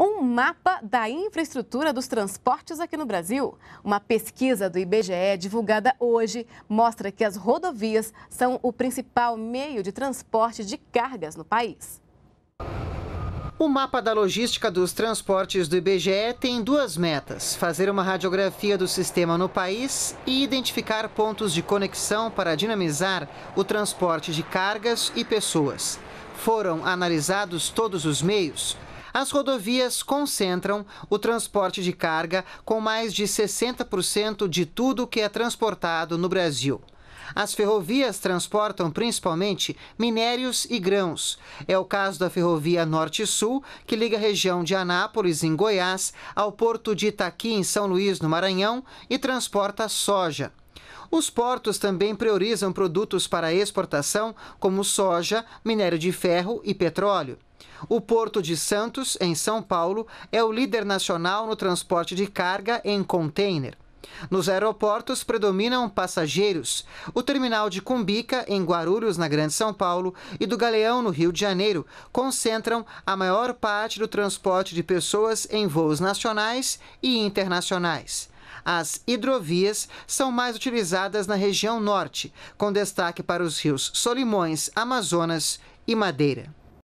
um mapa da infraestrutura dos transportes aqui no Brasil. Uma pesquisa do IBGE divulgada hoje mostra que as rodovias são o principal meio de transporte de cargas no país. O mapa da logística dos transportes do IBGE tem duas metas: fazer uma radiografia do sistema no país e identificar pontos de conexão para dinamizar o transporte de cargas e pessoas. Foram analisados todos os meios, as rodovias concentram o transporte de carga com mais de 60% de tudo que é transportado no Brasil. As ferrovias transportam principalmente minérios e grãos. É o caso da Ferrovia Norte-Sul, que liga a região de Anápolis, em Goiás, ao porto de Itaqui, em São Luís, no Maranhão, e transporta soja. Os portos também priorizam produtos para exportação, como soja, minério de ferro e petróleo. O Porto de Santos, em São Paulo, é o líder nacional no transporte de carga em container. Nos aeroportos predominam passageiros. O terminal de Cumbica, em Guarulhos, na Grande São Paulo, e do Galeão, no Rio de Janeiro, concentram a maior parte do transporte de pessoas em voos nacionais e internacionais. As hidrovias são mais utilizadas na região norte, com destaque para os rios Solimões, Amazonas e Madeira.